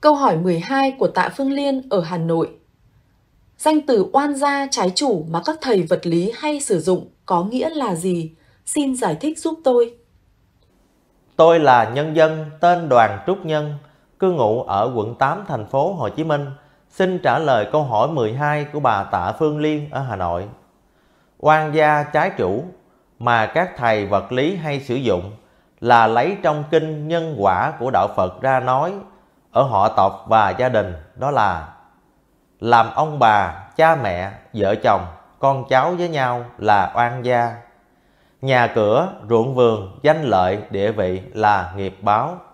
Câu hỏi 12 của Tạ Phương Liên ở Hà Nội. Danh từ oan gia trái chủ mà các thầy vật lý hay sử dụng có nghĩa là gì? Xin giải thích giúp tôi. Tôi là nhân dân tên Đoàn Trúc Nhân, cư ngụ ở quận 8 thành phố Hồ Chí Minh. Xin trả lời câu hỏi 12 của bà Tạ Phương Liên ở Hà Nội. Oan gia trái chủ mà các thầy vật lý hay sử dụng là lấy trong kinh nhân quả của đạo Phật ra nói – ở họ tộc và gia đình đó là làm ông bà, cha mẹ, vợ chồng, con cháu với nhau là oan gia. Nhà cửa, ruộng vườn, danh lợi, địa vị là nghiệp báo.